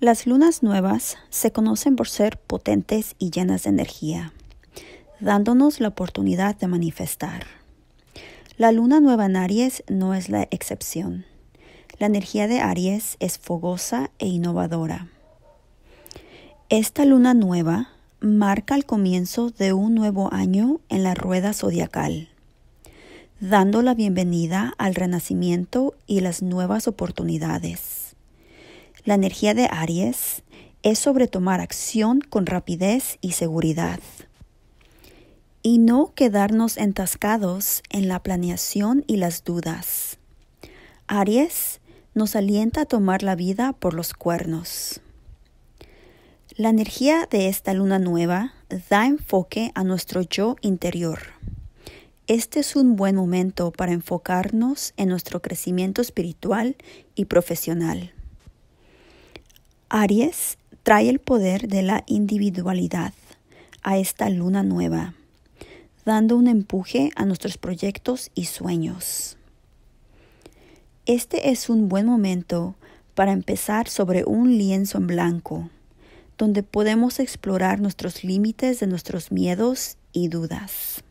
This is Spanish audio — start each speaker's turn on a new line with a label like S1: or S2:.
S1: Las lunas nuevas se conocen por ser potentes y llenas de energía, dándonos la oportunidad de manifestar. La luna nueva en Aries no es la excepción. La energía de Aries es fogosa e innovadora. Esta luna nueva marca el comienzo de un nuevo año en la rueda zodiacal, dando la bienvenida al renacimiento y las nuevas oportunidades. La energía de Aries es sobre tomar acción con rapidez y seguridad y no quedarnos entascados en la planeación y las dudas. Aries nos alienta a tomar la vida por los cuernos. La energía de esta luna nueva da enfoque a nuestro yo interior. Este es un buen momento para enfocarnos en nuestro crecimiento espiritual y profesional. Aries trae el poder de la individualidad a esta luna nueva, dando un empuje a nuestros proyectos y sueños. Este es un buen momento para empezar sobre un lienzo en blanco, donde podemos explorar nuestros límites de nuestros miedos y dudas.